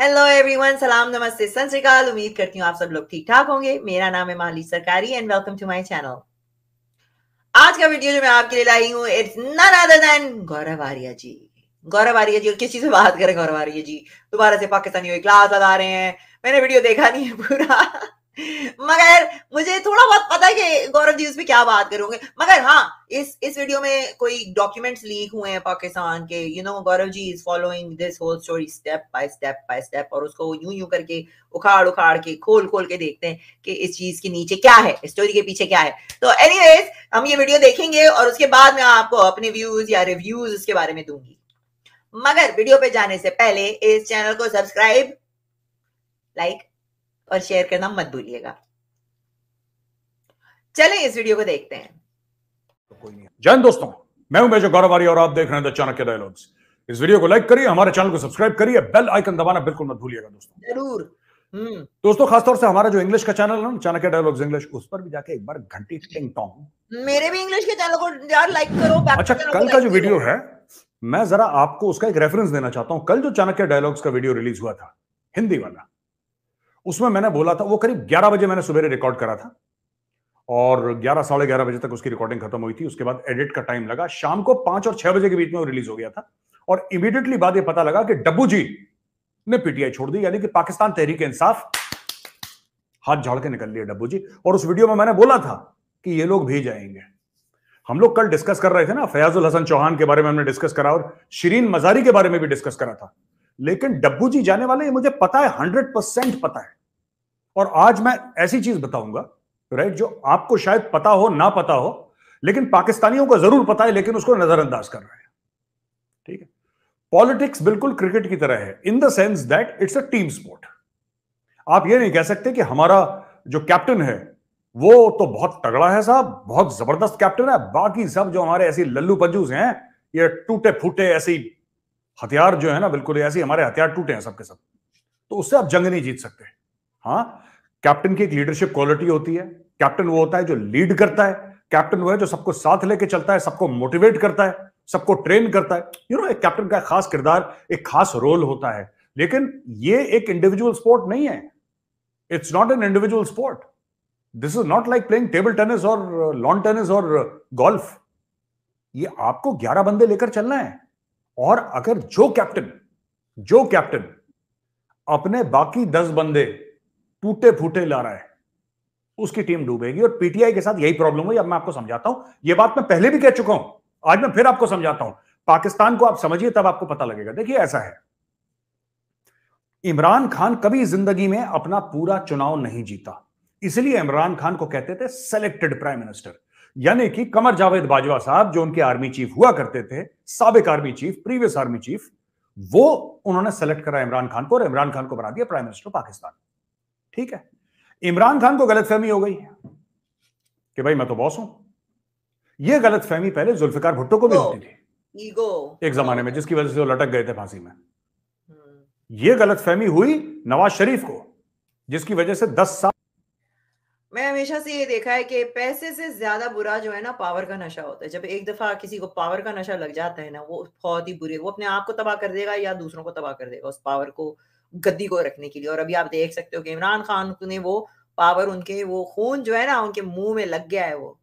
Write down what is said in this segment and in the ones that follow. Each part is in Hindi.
हेलो एवरीवन सलाम नमस्ते सत उम्मीद करती हूँ आप सब लोग ठीक ठाक होंगे मेरा नाम है माली सरकारी and welcome to my channel आज का वीडियो जो मैं आपके लिए लाई हूँ it's none other than Gaurav Arya ji Gaurav Arya ji और किस चीज से बात करें गौरव आरिया जी दोबारा से पाकिस्तानी क्लास लगा रहे हैं मैंने वीडियो देखा नहीं है पूरा मगर मुझे थोड़ा बहुत पता है कि गौरव जी उसमें क्या बात करोगे मगर हाँ इस इस वीडियो में कोई डॉक्यूमेंट्स लीक हुए हैं पाकिस्तान के you know Gaurav ji is following this whole story step by step by step और उसको यूं यूं करके उखाड़ उखाड़ के खोल खोल के देखते हैं कि इस चीज के नीचे क्या है स्टोरी के पीछे क्या है तो एनी हम ये वीडियो देखेंगे और उसके बाद में आपको अपने व्यूज या रिव्यूज उसके बारे में दूंगी मगर वीडियो पे जाने से पहले इस चैनल को सब्सक्राइब लाइक like, और शेयर करना मत भूलिएगा चले इस वीडियो को देखते हैं जैन दोस्तों मैं हूं गौरवारी और आप देख रहे हैं चाणक्य डायलॉग्स इस वीडियो को लाइक करिए हमारे चैनल को सब्सक्राइब करिए बेल आइकन दबाना बिल्कुल मत भूलिएगा दोस्तों जरूर हम्म। दोस्तों खासतौर से हमारा जो इंग्लिश का चैनल है चाणक्य डायलॉग्स इंग्लिश उस पर भी जाके एक बार घंटी टिंग टोंग मेरे भी इंग्लिश के चैनल को यार लाइक करो अच्छा कल का जो वीडियो है मैं जरा आपको उसका एक रेफरेंस देना चाहता हूँ कल जो चाणक्य डायलॉग्स का वीडियो रिलीज हुआ था हिंदी वाला उसमें मैंने बोला था वो करीब ग्यारह बजे मैंने सवेरे रिकॉर्ड करा था और ग्यारह साढ़े ग्यारह बजे तक उसकी रिकॉर्डिंग खत्म हुई थी उसके बाद एडिट का टाइम लगा शाम को पांच और छह बजे के बीच में वो रिलीज हो गया था और इमीडिएटली बाद ये पता लगा कि डब्बू जी ने पीटीआई छोड़ दी यानी कि पाकिस्तान तहरीक इंसाफ हाथ झाड़ के निकल लिया डब्बू जी और उस वीडियो में मैंने बोला था कि ये लोग भी जाएंगे हम लोग कल डिस्कस कर रहे थे ना फयाजुल हसन चौहान के बारे में हमने डिस्कस करा और शरीन मजारी के बारे में भी डिस्कस करा था लेकिन डब्बू जी जाने वाले ये मुझे पता है हंड्रेड परसेंट पता है और आज मैं ऐसी चीज बताऊंगा राइट जो आपको शायद पता हो ना पता हो लेकिन पाकिस्तानियों को जरूर पता है लेकिन उसको नजरअंदाज कर रहे हैं ठीक है पॉलिटिक्स बिल्कुल क्रिकेट की तरह है in the sense that it's a team sport आप ये नहीं कह सकते कि हमारा जो कैप्टन है वो तो बहुत तगड़ा है साहब बहुत जबरदस्त कैप्टन है बाकी सब जो हमारे ऐसे लल्लू पंजूस हैं ये टूटे फूटे ऐसी हथियार जो है ना बिल्कुल ऐसे हमारे हथियार टूटे हैं सबके सब तो उससे आप जंग नहीं जीत सकते हाँ कैप्टन की एक लीडरशिप क्वालिटी होती है कैप्टन वो होता है जो लीड करता है कैप्टन वो है जो सबको साथ लेके चलता है सबको मोटिवेट करता है सबको ट्रेन करता है यू नो एक कैप्टन का खास किरदार एक खास रोल होता है लेकिन ये एक इंडिविजुअल स्पोर्ट नहीं है it's not an individual sport this is not like playing table tennis और लॉन टेनिस और गोल्फ ये आपको 11 बंदे लेकर चलना है और अगर जो कैप्टन जो कैप्टन अपने बाकी दस बंदे टूटे फूटे ला रहा है उसकी टीम डूबेगी और पीटीआई के साथ यही प्रॉब्लम हुई अब मैं आपको समझाता हूं यह बात मैं पहले भी कह चुका हूं आज मैं फिर आपको समझाता हूं पाकिस्तान को आप समझिए तब आपको पता लगेगा देखिए ऐसा है इमरान खान कभी जिंदगी में अपना पूरा चुनाव नहीं जीता इसलिए इमरान खान को कहते थे सेलेक्टेड प्राइम मिनिस्टर यानी कि कमर जावेद बाजवा साहब जो उनके आर्मी चीफ हुआ करते थे सबक army chief previous army chief वो उन्होंने सेलेक्ट करा इमरान खान को और इमरान खान को बना दिया प्राइम मिनिस्टर पाकिस्तान ठीक है इमरान खान को फहमी हो गई कि भाई मैं तो बॉस हूं यह फहमी पहले जुल्फिकार भुट्टो को भी होती थी ईगो एक जमाने में जिसकी वजह से वो लटक गए थे फांसी में हम्म। यह गलतफहमी हुई नवाज शरीफ को जिसकी वजह से दस साल मैं हमेशा से ये देखा है कि पैसे से ज्यादा बुरा जो है ना पावर का नशा होता है जब एक दफा किसी को पावर का नशा लग जाता है ना वो बहुत ही बुरे वो अपने आप को तबाह कर देगा या दूसरों को तबाह कर देगा उस पावर को गद्दी को रखने के लिए और अभी आप देख सकते हो कि इमरान खान ने वो पावर उनके वो खून जो है ना उनके मुंह में लग गया है वो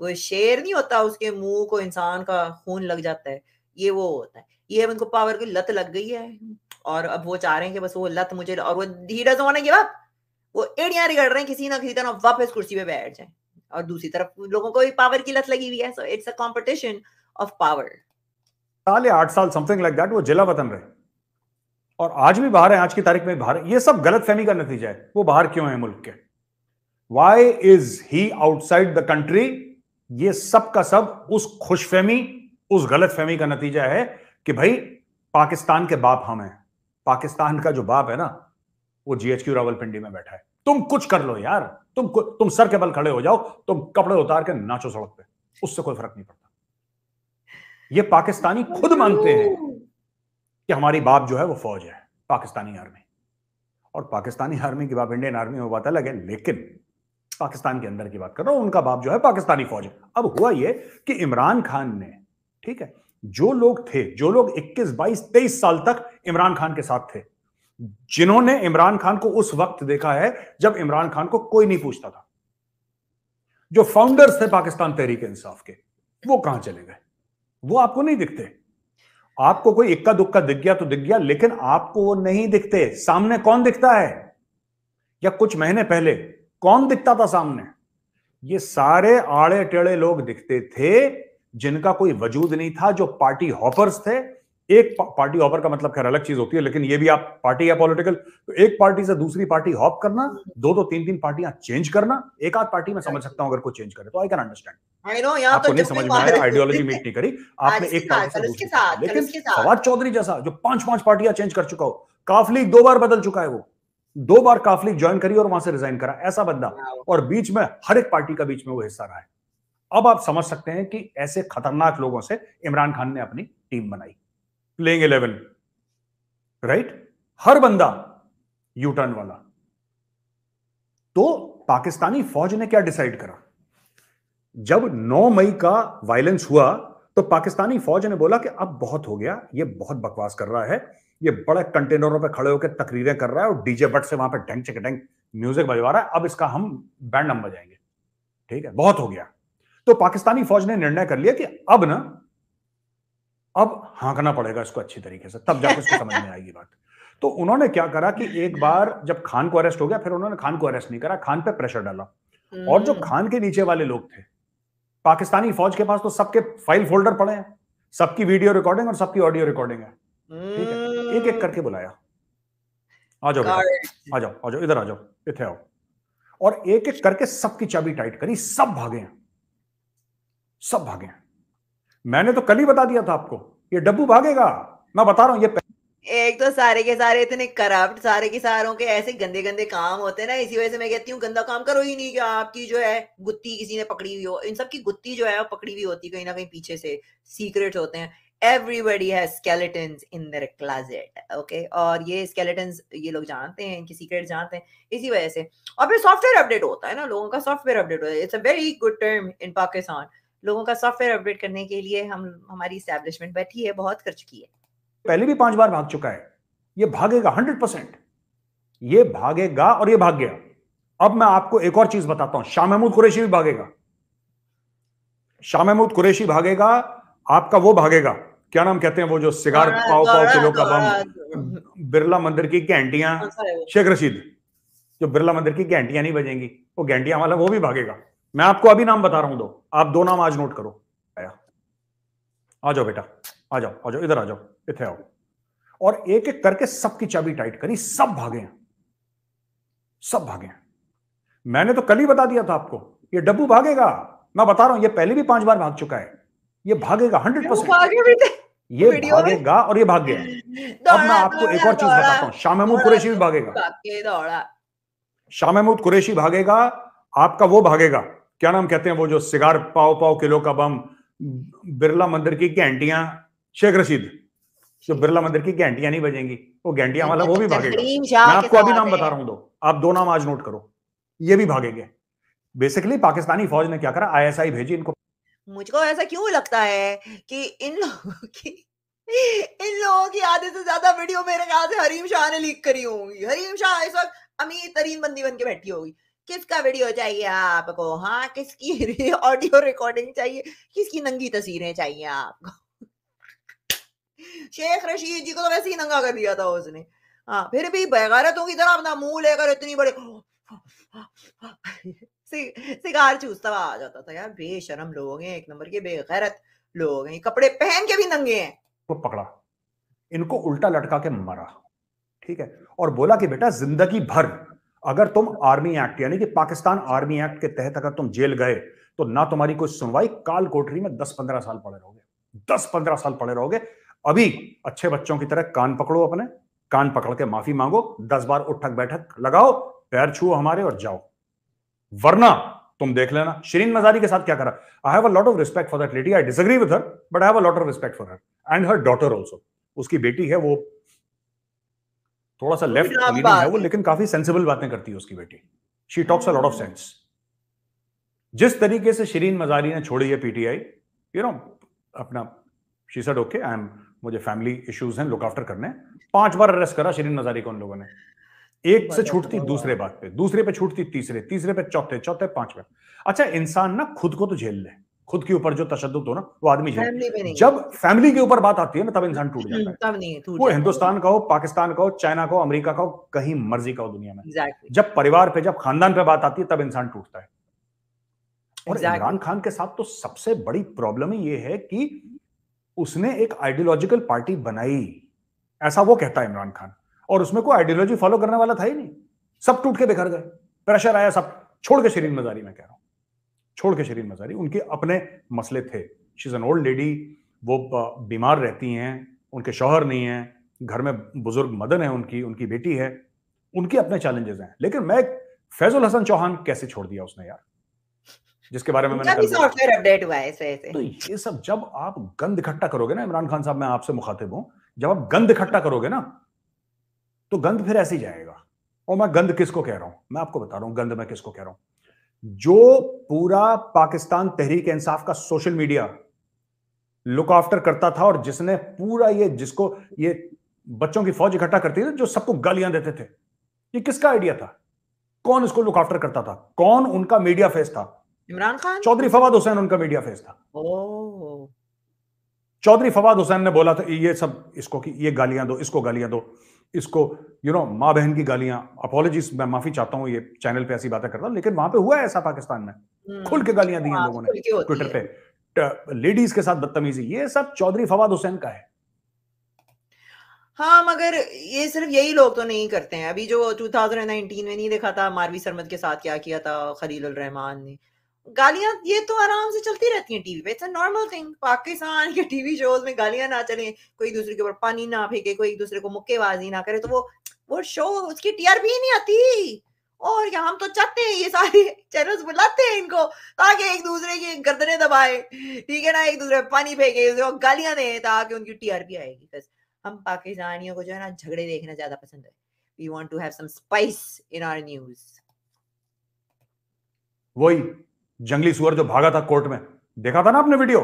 वो शेर नहीं होता उसके मुंह को इंसान का खून लग जाता है ये वो होता है ये उनको पावर की लत लग गई है और अब वो चाह रहे हैं कि बस वो लत मुझे और वो धीरे जो गिव अप वो एड़ियां रिगड़ रहे हैं किसी ना किसी तरह वापस कुर्सी पे बैठ जाए और दूसरी तरफ लोगों को भी पावर की लत लगी हुई है so it's a competition of power साल या आठ साल समथिंग लाइक दैट वो जिला वतन रहे और आज भी बाहर है आज की तारीख में बाहर ये सब गलत फहमी का नतीजा है वो बाहर क्यों है मुल्क के why is he outside the country ये सब का सब उस खुशफहमी उस गलत फहमी का नतीजा है कि भाई पाकिस्तान के बाप हम हैं पाकिस्तान का जो बाप है ना वो जीएचक्यू रावलपिंडी में बैठा है तुम कुछ कर लो यार तुम तुम सर के बल खड़े हो जाओ तुम कपड़े उतार के नाचो सड़क पे उससे कोई फर्क नहीं पड़ता ये पाकिस्तानी खुद मानते हैं कि हमारी बाप जो है वो फौज है पाकिस्तानी आर्मी और पाकिस्तानी आर्मी की बाप इंडियन आर्मी में बात अलग है लेकिन पाकिस्तान के अंदर की बात कर रहा हूं उनका बाप जो है पाकिस्तानी फौज है अब हुआ ये कि इमरान खान ने ठीक है जो लोग थे जो लोग 21, 22, 23 साल तक इमरान खान के साथ थे जिन्होंने इमरान खान को उस वक्त देखा है जब इमरान खान को कोई नहीं पूछता था जो फाउंडर्स थे पाकिस्तान तहरीक इंसाफ के वो कहां चले गए वो आपको नहीं दिखते आपको कोई इक्का दुक्का दिख गया तो दिख गया लेकिन आपको वो नहीं दिखते सामने कौन दिखता है या कुछ महीने पहले कौन दिखता था सामने ये सारे आड़े टेढ़े लोग दिखते थे जिनका कोई वजूद नहीं था जो पार्टी हॉपर्स थे एक पार्टी ऑफर का मतलब खैर अलग चीज होती है लेकिन ये भी आप पार्टी या पॉलिटिकल तो एक पार्टी से दूसरी पार्टी हॉप करना दो दो तीन तीन पार्टियां चेंज करना एक आध पार्टी में समझ सकता हूं अगर कोई चेंज करे तो आई कैन अंडरस्टैंड आपको नहीं समझ में आया आइडियोलॉजी मीट नहीं करी आपने एक पार्टी लेकिन फवाद चौधरी जैसा जो पांच पांच पार्टियां चेंज कर चुका हो काफलीग दो बार बदल चुका है वो दो बार काफली ज्वाइन करी और वहां से रिजाइन करा ऐसा बंदा और बीच में हर एक पार्टी का बीच में वो हिस्सा रहा है अब आप समझ सकते हैं कि ऐसे खतरनाक लोगों से इमरान खान ने अपनी टीम बनाई प्लेइंग इलेवन राइट हर बंदा यू टर्न वाला तो पाकिस्तानी फौज ने क्या डिसाइड करा जब 9 मई का वायलेंस हुआ तो पाकिस्तानी फौज ने बोला कि अब बहुत हो गया ये बहुत बकवास कर रहा है ये बड़े कंटेनरों पर खड़े होकर तकरीरें कर रहा है और डीजे बट से वहां पर डेंग चिक डेंग म्यूजिक बजवा रहा है अब इसका हम बैंड हम बजाएंगे ठीक है बहुत हो गया तो पाकिस्तानी फौज ने निर्णय कर लिया कि अब ना अब हाँकना पड़ेगा इसको अच्छी तरीके से तब जाकर उसको समझ में आएगी बात तो उन्होंने क्या करा कि एक बार जब खान को अरेस्ट हो गया फिर उन्होंने खान को अरेस्ट नहीं करा खान पे प्रेशर डाला और जो हम्म। खान के नीचे वाले लोग थे पाकिस्तानी फौज के पास तो सबके फाइल फोल्डर पड़े हैं सबकी वीडियो रिकॉर्डिंग और सबकी ऑडियो रिकॉर्डिंग है ठीक है एक एक हम्म। करके बुलाया आ जाओ आ जाओ आ जाओ इधर आ जाओ इतने आओ और एक एक करके सबकी चाबी टाइट करी सब भागे हैं सब भागे हैं मैंने तो कल ही बता दिया था आपको ये डब्बू भागेगा मैं बता रहा हूँ ये एक तो सारे के सारे इतने करप्ट सारे के सारों के ऐसे गंदे गंदे काम होते हैं ना इसी वजह से मैं कहती हूँ गंदा काम करो ही नहीं कि आपकी जो है गुत्ती किसी ने पकड़ी हुई हो इन सब की गुत्ती जो है वो पकड़ी हुई होती कहीं ना कहीं पीछे से सीक्रेट होते हैं everybody has skeleton in their closet okay और ये स्केलेटन ये लोग जानते हैं इनकी सीक्रेट जानते हैं इसी वजह से और फिर सॉफ्टवेयर अपडेट होता है ना लोगों का सॉफ्टवेयर अपडेट होता है it's a very good term in Pakistan लोगों का सॉफ्टवेयर अपडेट करने के लिए हम हमारी स्टैब्लिशमेंट बैठी है बहुत कर चुकी है पहले भी पांच बार भाग चुका है ये भागेगा हंड्रेड परसेंट ये भागेगा और ये भाग गया अब मैं आपको एक और चीज बताता हूं शाह महमूद कुरेशी भी भागेगा शाह महमूद कुरेशी भागेगा आपका वो भागेगा क्या नाम कहते हैं वो जो सिगार पाओ पाओ किलो का बम बिरला मंदिर की घंटिया हाँ, शेख रशीद जो बिरला मंदिर की घंटिया नहीं बजेंगी वो घंटिया वाला वो भी भागेगा मैं आपको अभी नाम बता रहा हूं दो आप दो नाम आज नोट करो आया आ जाओ बेटा आ जाओ आ जाओ इधर आ जाओ इतने आओ और एक एक करके सबकी चाबी टाइट करी सब भागे हैं सब भागे हैं मैंने तो कल ही बता दिया था आपको ये डब्बू भागेगा मैं बता रहा हूं ये पहले भी पांच बार भाग चुका है ये भागेगा हंड्रेड परसेंट ये भागेगा और ये भाग गया अब मैं आपको एक और चीज बताता हूं शाह महमूद कुरेशी भी भागेगा शाह महमूद कुरेशी भागेगा आपका वो भागेगा क्या नाम कहते हैं वो जो सिगार पाओ पाओ किलो का बम बिरला मंदिर की घंटियां शेख रशीद जो बिरला मंदिर की घंटियां नहीं बजेंगी वो घंटियां वाला वो भी अच्छा, भागेगा मैं आपको अभी नाम बता रहा हूं दो आप दो नाम आज नोट करो ये भी भागेंगे बेसिकली पाकिस्तानी फौज ने क्या करा आईएसआई भेजी इनको मुझको ऐसा क्यों लगता है कि इन लोगों की इन लोगों की आधे से ज्यादा वीडियो मेरे ख्याल से हरीम शाह ने लीक करी होगी हरीम शाह इस वक्त अमीर तरीन बंदी बन के बैठी होगी किसका वीडियो चाहिए आपको हाँ किसकी ऑडियो रिकॉर्डिंग चाहिए किसकी नंगी तस्वीरें चाहिए आपको शेख रशीद जी को तो वैसे ही नंगा कर दिया था उसने हाँ फिर भी बेगैरतों की तरह अपना मुंह लेकर इतनी बड़े सिगार चूसता हुआ आ जाता था यार बेशरम लोग हैं एक नंबर के बेगैरत लोग हैं कपड़े पहन के भी नंगे हैं को पकड़ा इनको उल्टा लटका के मारा ठीक है और बोला कि बेटा जिंदगी भर अगर तुम आर्मी एक्ट यानी कि पाकिस्तान आर्मी एक्ट के तहत अगर तुम जेल गए तो ना तुम्हारी कोई सुनवाई काल कोठरी में दस पंद्रह साल पड़े रहोगे दस पंद्रह साल पड़े रहोगे अभी अच्छे बच्चों की तरह कान पकड़ो अपने कान पकड़ के माफी मांगो दस बार उठक बैठक लगाओ पैर छुओ हमारे और जाओ वरना तुम देख लेना शरीन मजारी के साथ क्या करा I have a lot of respect for that lady I disagree with her but I have a lot of respect for her and her daughter also उसकी बेटी है वो थोड़ा सा लेफ्ट तो लीनिंग है वो लेकिन काफी सेंसिबल बातें करती है उसकी बेटी she talks a lot of sense जिस तरीके से शरीन मजारी ने छोड़ी है पीटीआई यू नो अपना she said okay I am मुझे फैमिली इश्यूज हैं लुक आफ्टर करने पांच बार अरेस्ट करा शरीन मजारी को उन लोगों ने एक से अच्छा, छूटती दूसरे बात पे दूसरे पे छूटती तीसरे तीसरे पे चौथे चौथे पांचवे अच्छा इंसान ना खुद को तो झेल ले खुद के ऊपर जो तशद हो ना वो आदमी जब फैमिली के ऊपर बात आती है ना तब इंसान टूट हम्म, जाता है तब नहीं वो हिंदुस्तान का हो पाकिस्तान का हो चाइना का हो अमेरिका का हो कहीं मर्जी का हो दुनिया में जब परिवार पे जब खानदान पे बात आती है तब इंसान टूटता है और इमरान खान के साथ तो सबसे बड़ी प्रॉब्लम ये है कि उसने एक आइडियोलॉजिकल पार्टी बनाई ऐसा वो कहता है इमरान खान और उसमें कोई आइडियोलॉजी फॉलो करने वाला था ही नहीं सब टूट के बिखर गए प्रेशर आया सब छोड़ के शरीर मजारी में कह रहा हूं छोड़ के शरीर रही उनके अपने मसले थे शी एन ओल्ड लेडी वो बीमार रहती हैं उनके शौहर नहीं हैं घर में बुजुर्ग मदन है उनकी उनकी बेटी है उनके अपने चैलेंजेस हैं लेकिन मैं फैजुल हसन चौहान कैसे छोड़ दिया उसने यार जिसके बारे में मैंने कल अपडेट हुआ है से। तो ये सब जब आप गंद इकट्ठा करोगे ना इमरान खान साहब मैं आपसे मुखातिब हूं जब आप गंद इकट्ठा करोगे ना तो गंद फिर ऐसे ही जाएगा और मैं गंद किसको कह रहा हूं मैं आपको बता रहा हूं गंद मैं किसको कह रहा हूं जो पूरा पाकिस्तान तहरीक इंसाफ का सोशल मीडिया लुक आफ्टर करता था और जिसने पूरा ये जिसको ये बच्चों की फौज इकट्ठा करती थी जो सबको गालियां देते थे ये किसका आइडिया था कौन इसको लुक आफ्टर करता था कौन उनका मीडिया फेस था इमरान खान चौधरी फवाद हुसैन उनका मीडिया फेस था चौधरी फवाद हुसैन ने बोला था ये सब इसको कि ये गालियां दो इसको गालियां दो इसको यू नो माँ बहन की गालियां अपोलॉजीज मैं माफी चाहता हूँ ये चैनल पे ऐसी बातें कर रहा हूँ लेकिन वहां पे हुआ ऐसा पाकिस्तान में हम्म, खुल के गालियां दी हैं हाँ, लोगों ने ट्विटर पे लेडीज के साथ बदतमीजी ये सब चौधरी फवाद हुसैन का है हाँ मगर ये सिर्फ यही लोग तो नहीं करते हैं अभी जो 2019 में नहीं देखा था मारवी सरमद के साथ क्या किया था खलील रहमान ने गालियां ये तो आराम से चलती रहती हैं टीवी पे it's a normal thing Pakistan के टीवी शोज में गालियां ना चले कोई दूसरे के ऊपर पानी ना फेंके कोई एक दूसरे को मुक्केबाजी ना करे तो वो वो शो उसकी टीआरपी नहीं आती और हम तो चाहते हैं ये सारे चैनल्स बुलाते हैं इनको ताकि एक दूसरे की गर्दने दबाए ठीक है ना एक दूसरे पानी फेंके गालियां दें ताकि उनकी टीआरपी आएगी बस हम पाकिस्तानियों को जो है ना झगड़े देखना ज्यादा पसंद है we want to have some spice in our news वही जंगली सुअर जो भागा था कोर्ट में देखा था ना आपने वीडियो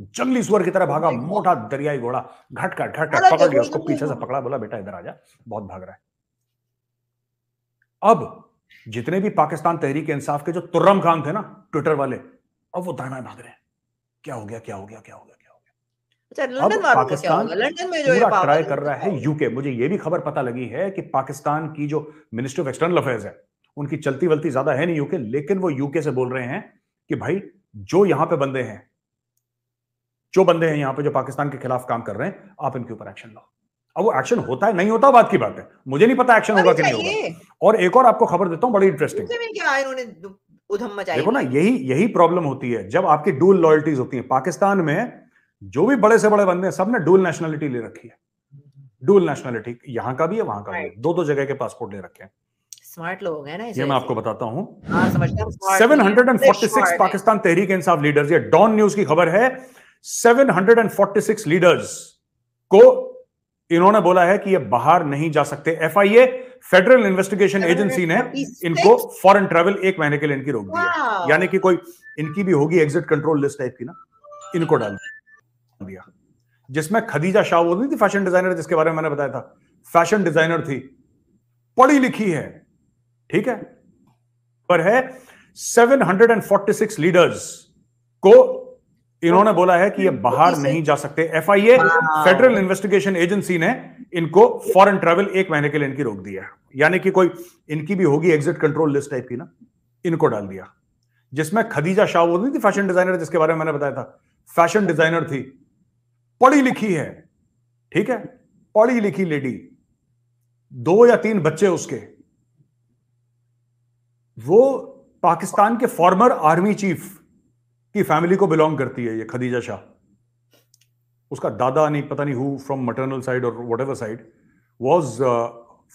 जंगली सुअर की तरह भागा मोटा दरियाई घोड़ा घट घट घट पकड़ लिया उसको पीछे से पकड़ा बोला बेटा इधर आ जा बहुत भाग रहा है अब जितने भी पाकिस्तान तहरीक इंसाफ के जो तुर्रम खान थे ना ट्विटर वाले अब वो दाना भाग रहे हैं क्या हो गया क्या हो गया क्या हो गया क्या हो गया अच्छा, अब पाकिस्तान पूरा ट्राई कर रहा है यूके मुझे ये भी खबर पता लगी है कि पाकिस्तान की जो मिनिस्ट्री ऑफ एक्सटर्नल अफेयर्स है उनकी चलती वलती ज्यादा है नहीं यूके लेकिन वो यूके से बोल रहे हैं कि भाई जो यहां पे बंदे हैं जो बंदे हैं यहां पे जो पाकिस्तान के खिलाफ काम कर रहे हैं आप इनके ऊपर एक्शन लो अब वो एक्शन होता है नहीं होता बात की बात है मुझे नहीं पता एक्शन होगा कि नहीं होगा और एक और आपको खबर देता हूं बड़ी इंटरेस्टिंग देखो ना यही यही प्रॉब्लम होती है जब आपकी डूल लॉयल्टीज होती है पाकिस्तान में जो भी बड़े से बड़े बंदे हैं सबने डूल नेशनलिटी ले रखी है डूल नेशनलिटी यहां का भी है वहां का भी है दो दो जगह के पासपोर्ट ले रखे हैं स्मार्ट लोग हैं ना ये मैं आपको बताता हूँ seven hundred and forty six Pakistan Tehreek Insaf leaders ये डॉन न्यूज की खबर है seven hundred and forty six leaders को इन्होंने बोला है कि ये बाहर नहीं जा सकते F I A federal investigation agency ने इनको फॉरेन ट्रेवल एक महीने के लिए इनकी रोक दिया यानी कि कोई इनकी भी होगी एग्जिट कंट्रोल लिस्ट टाइप की ना इनको डाल दिया जिसमें खदीजा शाह वो नहीं थी फैशन डिजाइनर जिसके बारे में मैंने बताया था फैशन डिजाइनर थी पढ़ी लिखी है ठीक है पर है 746 लीडर्स को इन्होंने बोला है कि ये बाहर नहीं जा सकते ए फेडरल इन्वेस्टिगेशन एजेंसी ने इनको फॉरेन ट्रेवल एक महीने के लिए इनकी रोक दिया है यानी कि कोई इनकी भी होगी एग्जिट कंट्रोल लिस्ट टाइप की ना इनको डाल दिया जिसमें खदीजा शाह वो नहीं थी फैशन डिजाइनर जिसके बारे में मैंने बताया था फैशन डिजाइनर थी पढ़ी लिखी है ठीक है पढ़ी लिखी लेडी दो या तीन बच्चे उसके वो पाकिस्तान के फॉर्मर आर्मी चीफ की फैमिली को बिलोंग करती है ये खदीजा शाह उसका दादा नहीं पता नहीं हु फ्रॉम मटर्नल साइड और whatever side was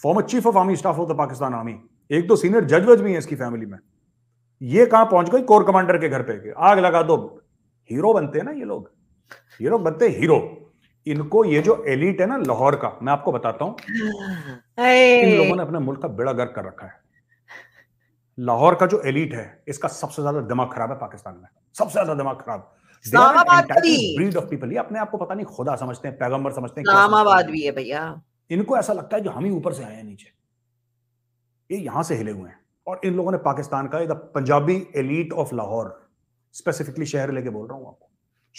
former chief of army staff of the Pakistan army एक दो सीनियर जज वज भी है इसकी फैमिली में ये कहां पहुंच गई कोर कमांडर के घर पे के आग लगा दो हीरो बनते हैं ना ये लोग ये लोग बनते हीरो इनको ये जो एलिट है ना लाहौर का मैं आपको बताता हूं इन लोगों ने अपने मुल्क का बेड़ा गर्क कर रखा है लाहौर का जो एलिट है इसका सबसे ज्यादा दिमाग खराब है पाकिस्तान में सबसे ज्यादा दिमाग खराब ब्रीड ऑफ पीपल ये अपने आप को पता नहीं खुदा समझते हैं पैगंबर समझते हैं इस्लामाबाद भी है भैया इनको ऐसा लगता है जो हम ही ऊपर से आए हैं नीचे ये यहां से हिले हुए हैं और इन लोगों ने पाकिस्तान का the Punjabi elite of Lahore specifically शहर लेके बोल रहा हूँ आपको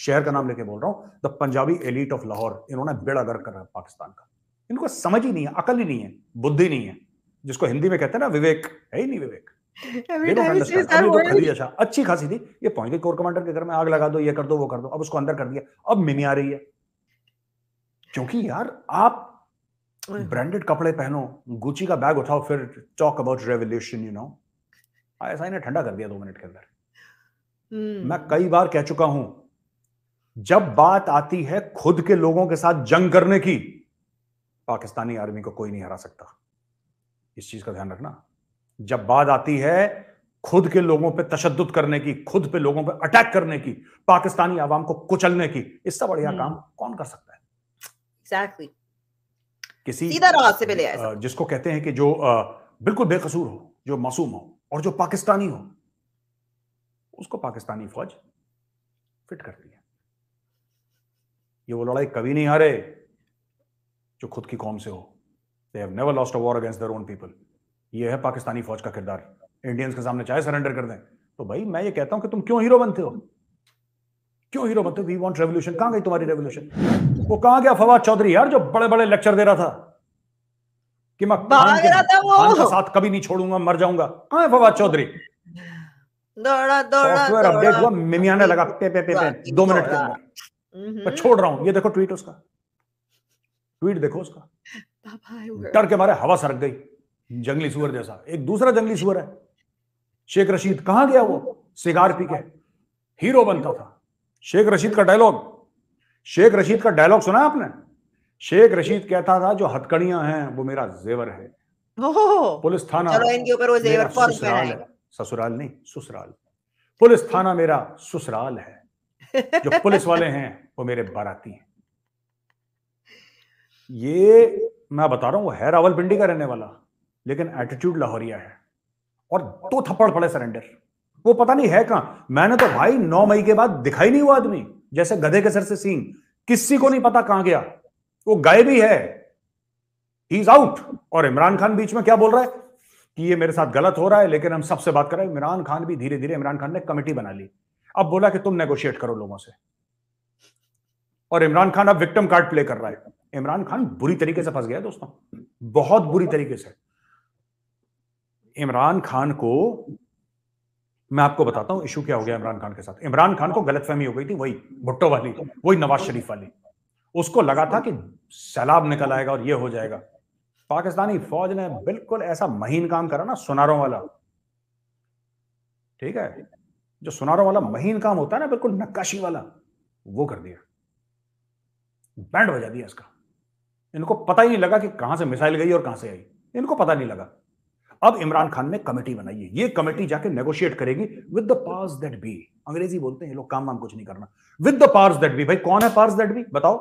शहर का नाम लेके बोल रहा हूँ the Punjabi elite of Lahore इन्होंने बेड़ा गर्क करा पाकिस्तान का इनको समझ ही नहीं है अकल ही नहीं है बुद्धि नहीं है जिसको हिंदी में कहते हैं ना विवेक है ही नहीं विवेक तो तो अच्छा। अच्छी खासी थी ये पहुंच गई कोर कमांडर के घर में आग लगा दो ये कर दो वो कर दो अब उसको अंदर कर दिया अब मिनी आ रही है क्योंकि यार आप ब्रांडेड कपड़े पहनो गुची का बैग उठाओ फिर talk about revolution you know he ने ठंडा कर दिया दो मिनट के अंदर हम्म। मैं कई बार कह चुका हूं जब बात आती है खुद के लोगों के साथ जंग करने की पाकिस्तानी आर्मी को कोई नहीं हरा सकता इस चीज का ध्यान रखना जब बात आती है खुद के लोगों पे तशद करने की खुद पे लोगों पे अटैक करने की पाकिस्तानी आवाम को कुचलने की इससे बढ़िया हम्म। काम कौन कर सकता है exactly. किसी से जिसको कहते हैं कि जो बिल्कुल बेकसूर हो जो मासूम हो और जो पाकिस्तानी हो उसको पाकिस्तानी फौज फिट करती है ये वो लड़ाई कभी नहीं हारे जो खुद की कौम से हो they have never lost a war against their own people ये है पाकिस्तानी फौज का किरदार इंडियंस के सामने चाहे सरेंडर कर दें तो भाई मैं ये कहता हूं कि तुम क्यों हीरो बनते हो क्यों हीरो बनते हो वी वॉन्ट रेवोल्यूशन कहां गई तुम्हारी रेवोल्यूशन वो कहां गया फवाद चौधरी यार जो बड़े बड़े लेक्चर दे रहा था कि मैं भाग रहा था वो का साथ कभी नहीं छोड़ूंगा मर जाऊंगा कहा है फवाद चौधरी दौड़ा दौड़ा सॉफ्टवेयर अपडेट हुआ मिमियाना लगा पे पे पे पे दो मिनट के अंदर मैं छोड़ रहा हूं ये देखो ट्वीट उसका ट्वीट देखो उसका डर के मारे हवा सरक गई जंगली सुअर जैसा एक दूसरा जंगली सुअर है शेख रशीद कहां गया वो सिगार पी के हीरो बनता था शेख रशीद का डायलॉग शेख रशीद का डायलॉग सुना आपने शेख रशीद कहता था जो हथकड़ियां हैं वो मेरा जेवर है पुलिस थाना ससुराल ससुराल नहीं ससुराल पुलिस थाना मेरा ससुराल है जो पुलिस वाले हैं वो मेरे बाराती हैं ये मैं बता रहा हूं वो है रावलपिंडी का रहने वाला लेकिन एटीट्यूड लाहौरिया है और दो थप्पड़ पड़े सरेंडर वो पता नहीं है कहां मैंने तो भाई नौ मई के बाद दिखाई नहीं हुआ आदमी जैसे गधे के सर से सींग किसी को नहीं पता कहां गया वो गए भी है ही इज आउट और इमरान खान बीच में क्या बोल रहा है कि ये मेरे साथ गलत हो रहा है लेकिन हम सबसे बात कर रहे हैं इमरान खान भी धीरे धीरे इमरान खान ने कमेटी बना ली अब बोला कि तुम नेगोशिएट करो लोगों से और इमरान खान अब विक्टिम कार्ड प्ले कर रहा है इमरान खान बुरी तरीके से फंस गया दोस्तों बहुत बुरी तरीके से इमरान खान को मैं आपको बताता हूं इशू क्या हो गया इमरान खान के साथ इमरान खान को गलतफहमी हो गई थी वही भुट्टो वाली वही नवाज शरीफ वाली उसको लगा था कि सैलाब निकल आएगा और ये हो जाएगा पाकिस्तानी फौज ने बिल्कुल ऐसा महीन काम करा ना सुनारों वाला ठीक है जो सुनारों वाला महीन काम होता है ना बिल्कुल नक्काशी वाला वो कर दिया बैंड बजा दिया इसका इनको पता ही नहीं लगा कि कहां से मिसाइल गई और कहां से आई इनको पता नहीं लगा अब इमरान खान ने कमेटी बनाई है ये कमेटी जाके नेगोशिएट करेगी with the powers that be अंग्रेजी बोलते हैं लोग काम वाम कुछ नहीं करना with the powers that be भाई कौन है पार्स दैट बी बताओ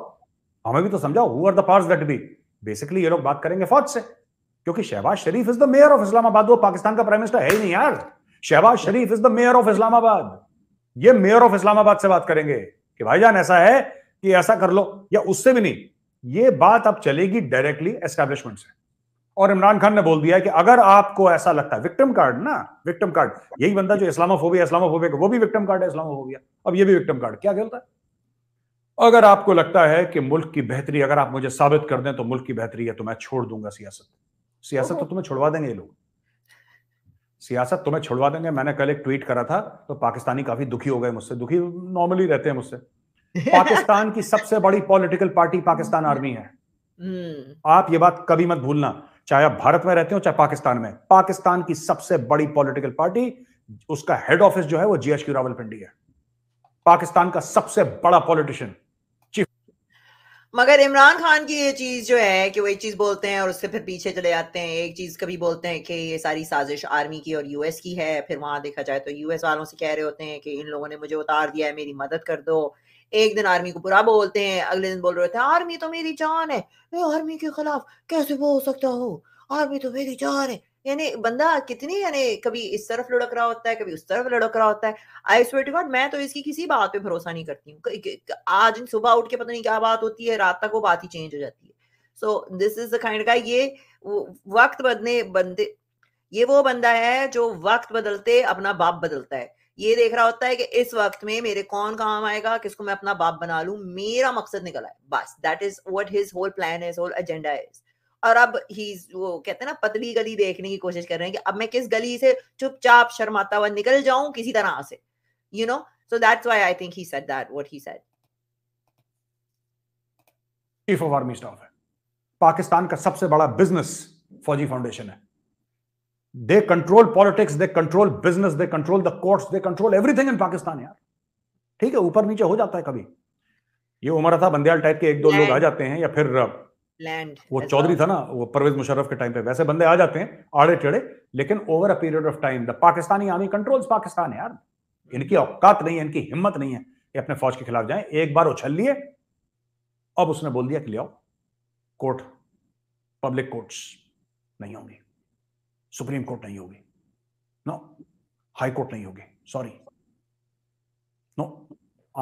हमें भी तो समझाओ who are the powers that be basically ये लोग बात करेंगे फौज से क्योंकि Shehbaz Sharif is the mayor of Islamabad वो पाकिस्तान का प्राइम मिनिस्टर है ही नहीं यार Shehbaz Sharif is the mayor of Islamabad ये मेयर ऑफ इस्लामाबाद से बात करेंगे कि भाईजान ऐसा है कि ऐसा कर लो या उससे भी नहीं ये बात अब चलेगी डायरेक्टली एस्टेब्लिशमेंट से और इमरान खान ने बोल दिया कि अगर आपको ऐसा लगता है विक्टिम कार्ड ना विक्टिम कार्ड यही बंदा जो इस्लामोफोबिया इस्लामोफोबिया वो भी विक्टिम कार्ड है इस्लामोफोबिया अब ये भी विक्टिम कार्ड क्या खेलता है अगर आपको लगता है कि मुल्क की बेहतरी अगर आप मुझे साबित कर दें तो मुल्क की बेहतरी है तो मैं छोड़ दूंगा सियासत सियासत तो तुम्हें छुड़वा देंगे ये लोग सियासत तुम्हें छुड़वा देंगे मैंने कल एक ट्वीट करा था तो पाकिस्तानी काफी दुखी हो गए मुझसे दुखी नॉर्मली रहते हैं मुझसे पाकिस्तान की सबसे बड़ी पॉलिटिकल पार्टी पाकिस्तान आर्मी हम्म। है हम्म। आप ये बात कभी मत भूलना चाहे आप भारत में रहते हो चाहे पाकिस्तान में पाकिस्तान की सबसे बड़ी पॉलिटिकल पार्टी उसका हेड ऑफिस जो है वो जीएच जीएचक्यू रावलपिंडी है पाकिस्तान का सबसे बड़ा पॉलिटिशियन मगर इमरान खान की ये चीज जो है कि वो एक चीज बोलते हैं और उससे फिर पीछे चले जाते हैं एक चीज कभी बोलते हैं कि ये सारी साजिश आर्मी की और यूएस की है फिर वहां देखा जाए तो यूएस वालों से कह रहे होते हैं कि इन लोगों ने मुझे उतार दिया है मेरी मदद कर दो एक दिन आर्मी को बुरा बोलते हैं अगले दिन बोल रहे थे आर्मी तो मेरी जान है मैं आर्मी के खिलाफ कैसे बोल सकता हूँ आर्मी तो मेरी जान है यानी बंदा कितनी यानी कभी इस तरफ लड़क रहा होता है कभी उस तरफ लड़क रहा होता है आई स्वेट गॉड मैं तो इसकी किसी बात पे भरोसा नहीं करती हूँ आज सुबह उठ के पता नहीं क्या बात होती है रात तक वो बात ही चेंज हो जाती है so this is the kind का ये वक्त बदने बंदे ये वो बंदा है जो वक्त बदलते अपना बाप बदलता है ये देख रहा होता है कि इस वक्त में मेरे कौन काम आएगा किसको मैं अपना बाप बना लू मेरा मकसद निकल आए बस that is what his whole plan is whole agenda is और अब ही वो कहते हैं ना पतली गली देखने की कोशिश कर रहे हैं कि अब मैं किस गली से चुपचाप शर्माता हुआ निकल जाऊं किसी तरह से you know so that's why I think he said that what he said chief of army staff है पाकिस्तान का सबसे बड़ा बिजनेस फौजी फाउंडेशन है They control politics, they control business, they control the courts, they control everything in Pakistan, यार ठीक है ऊपर नीचे हो जाता है कभी ये उमर था बंदयाल टाइप के एक दो लोग आ जाते हैं या फिर लैंड uh, वो चौधरी था ना वो परवेज मुशर्रफ के टाइम पे वैसे बंदे आ जाते हैं आड़े टेढ़े लेकिन over a period of time the Pakistani army controls Pakistan यार इनकी औकात नहीं है इनकी हिम्मत नहीं है कि अपने फौज के खिलाफ जाएं एक बार उछल लिए अब उसने बोल दिया कि ले आओ कोर्ट पब्लिक कोर्ट्स नहीं होंगे सुप्रीम कोर्ट नहीं होगी नो हाई कोर्ट नहीं होगी सॉरी नो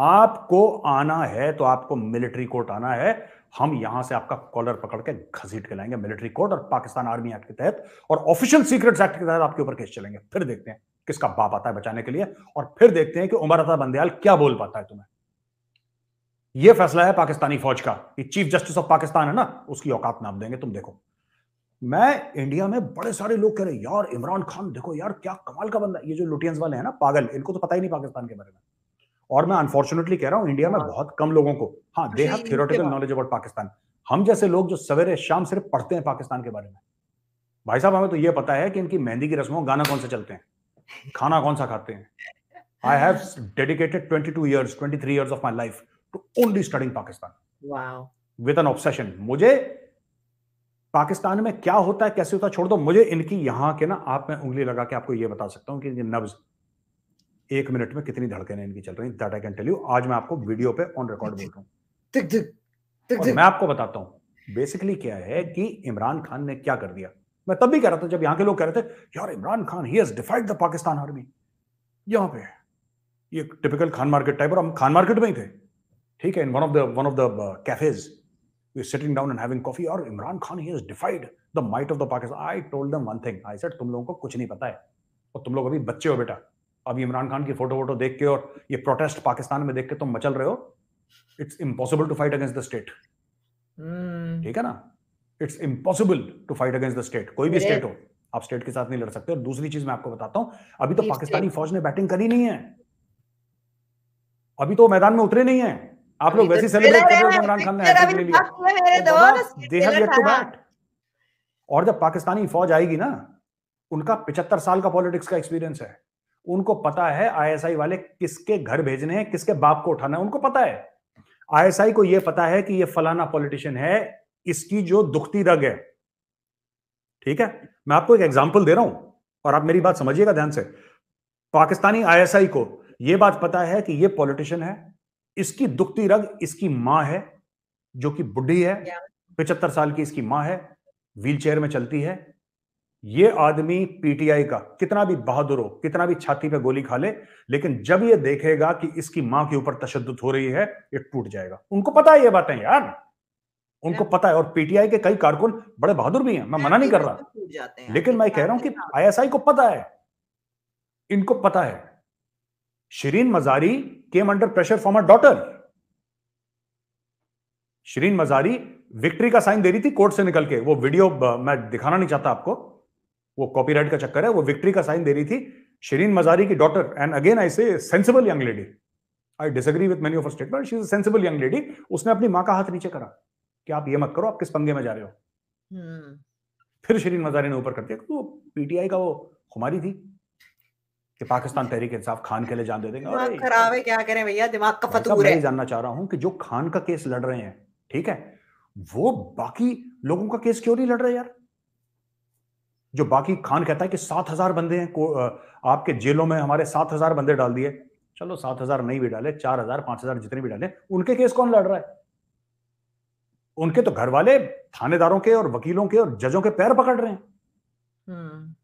आपको आना है तो आपको मिलिट्री कोर्ट आना है हम यहां से आपका कॉलर पकड़ के घसीट के लाएंगे मिलिट्री कोर्ट और पाकिस्तान आर्मी एक्ट के तहत और ऑफिशियल सीक्रेट एक्ट के तहत आपके ऊपर केस चलेंगे फिर देखते हैं किसका बाप आता है बचाने के लिए और फिर देखते हैं कि उमर अता बंदयाल क्या बोल पाता है तुम्हें यह फैसला है पाकिस्तानी फौज का ये चीफ जस्टिस ऑफ पाकिस्तान है ना उसकी औकात नाप देंगे तुम देखो मैं इंडिया में बड़े सारे लोग कह रहे यार इमरान खान देखो यार क्या कमाल का बंदा ये जो लुटियंस वाले हैं ना पागल इनको तो पता ही नहीं पाकिस्तान के बारे में और मैं अनफॉर्चुनेटली कह रहा हूँ इंडिया में बहुत कम लोगों को हाँ they have theoretical knowledge about Pakistan हम जैसे लोग जो सवेरे शाम सिर्फ पढ़ते हैं पाकिस्तान के बारे में भाई साहब हमें तो ये पता है कि इनकी मेहंदी की रस्मों गाना कौन सा चलते हैं खाना कौन सा खाते हैं I have dedicated 22 years 23 years of my life to only studying Pakistan wow with an obsession मुझे पाकिस्तान में क्या होता है कैसे होता है छोड़ दो मुझे इनकी यहां के ना आप मैं उंगली लगा के आपको यह बता सकता हूं कि ये नब्ज एक मिनट में कितनी धड़कने इनकी चल रही that I can tell you आज मैं आपको वीडियो पे ऑन रिकॉर्ड बोल रहा हूँ मैं आपको बताता हूँ बेसिकली क्या है कि इमरान खान ने क्या कर दिया मैं तब भी कह रहा था जब यहाँ के लोग कह रहे थे यार Imran Khan he has defied the Pakistan army यहाँ पे ये टिपिकल खान मार्केट टाइप और हम खान मार्केट में ही थे ठीक है in one of the one of the cafes we're sitting down and having coffee or Imran Khan he has defied the might of the Pakistan. I told them one thing. I said तुम लोगों को कुछ नहीं पता है और तुम लोग अभी बच्चे हो बेटा अभी इमरान खान की फोटो वोटो देख के और ये प्रोटेस्ट पाकिस्तान में देख के तुम मचल रहे हो it's impossible to fight against the state ठीक है ना it's impossible to fight against the state कोई भी स्टेट हो आप स्टेट के साथ नहीं लड़ सकते और दूसरी चीज मैं आपको बताता हूं अभी तो पाकिस्तानी फौज ने बैटिंग करी नहीं है अभी तो मैदान में उतरे नहीं है आप लोग तो वैसे सेलिब्रेट कर रहे हो इमरान खान ने हैट्रिक ले लिया they have yet to bat और जब पाकिस्तानी फौज आएगी ना उनका पिछहत्तर साल का पॉलिटिक्स का एक्सपीरियंस है उनको पता है आईएसआई वाले किसके घर भेजने हैं किसके बाप को उठाना है उनको पता है आईएसआई को यह पता है कि यह फलाना पॉलिटिशियन है इसकी जो दुखती रग है ठीक है मैं आपको एक एग्जाम्पल दे रहा हूं और आप मेरी बात समझिएगा ध्यान से पाकिस्तानी आईएसआई को यह बात पता है कि यह पॉलिटिशियन है इसकी दुखती रग इसकी माँ है जो कि बुढ़ी है पिचहत्तर साल की इसकी माँ है व्हीलचेयर में चलती है ये आदमी पीटीआई का कितना भी बहादुर हो कितना भी छाती पे गोली खा ले लेकिन जब ये देखेगा कि इसकी माँ के ऊपर तशद हो रही है ये टूट जाएगा उनको पता है ये बातें यार उनको पता है और पीटीआई के कई कारकुन बड़े बहादुर भी हैं मैं मना नहीं कर रहा तो लेकिन मैं कह रहा हूं कि आईएसआई को पता है इनको पता है Shireen Mazari came under pressure from her daughter Shireen Mazari victory का साइन दे रही थी कोर्ट से निकल के वो वीडियो uh, मैं दिखाना नहीं चाहता आपको वो कॉपीराइट का चक्कर है वो विक्ट्री का साइन दे रही थी शरीन मजारी की daughter and again I say sensible young lady I disagree with many of statement she is sensible young lady उसने अपनी माँ का हाथ नीचे करा कि आप ये मत करो आप किस पंगे में जा रहे हो hmm. फिर शरीन मजारी ने ऊपर कर दिया तो पीटीआई का वो खुमारी थी कि पाकिस्तान तहरीक इंसाफ खान के लिए जान दे देंगे खराब है क्या करें भैया दिमाग का फतूर है जानना चाह रहा हूं कि जो खान का केस लड़ रहे हैं ठीक है वो बाकी लोगों का केस क्यों नहीं लड़ रहे यार जो बाकी खान कहता है कि सात हजार बंदे हैं आपके जेलों में हमारे सात हजार बंदे डाल दिए चलो सात हजार नहीं भी डाले चार हजार पांच हजार जितने भी डाले उनके केस कौन लड़ रहा है उनके तो घर वाले थानेदारों के और वकीलों के और जजों के पैर पकड़ रहे हैं हम्म।